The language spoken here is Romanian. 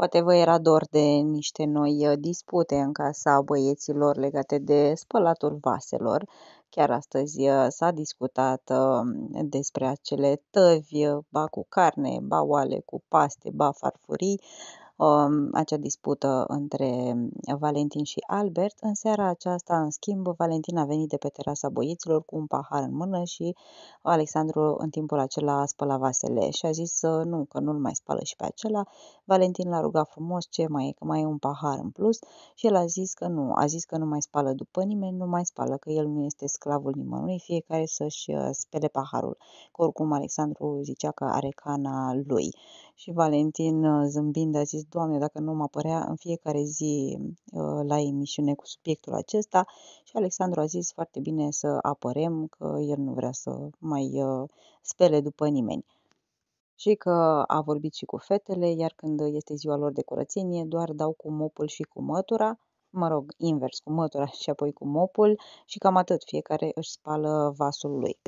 Poate vă era dor de niște noi uh, dispute în casa băieților legate de spălatul vaselor. Chiar astăzi uh, s-a discutat um, despre acele tăvi, uh, ba cu carne, ba oale cu paste, ba farfurii, Um, acea dispută între um, Valentin și Albert. În seara aceasta, în schimb, Valentin a venit de pe terasa boiților cu un pahar în mână și Alexandru în timpul acela a spălat vasele și a zis nu, că nu-l mai spală și pe acela. Valentin l-a rugat frumos ce mai e, că mai e un pahar în plus și el a zis că nu, a zis că nu mai spală după nimeni, nu mai spală, că el nu este sclavul nimănui, fiecare să-și uh, spele paharul. Că oricum Alexandru zicea că are cana lui. Și Valentin uh, zâmbind a zis Doamne, dacă nu mă apărea în fiecare zi uh, la emisiune cu subiectul acesta și Alexandru a zis foarte bine să apărem că el nu vrea să mai uh, spele după nimeni și că a vorbit și cu fetele, iar când este ziua lor de curățenie, doar dau cu mopul și cu mătura, mă rog, invers, cu mătura și apoi cu mopul și cam atât, fiecare își spală vasul lui.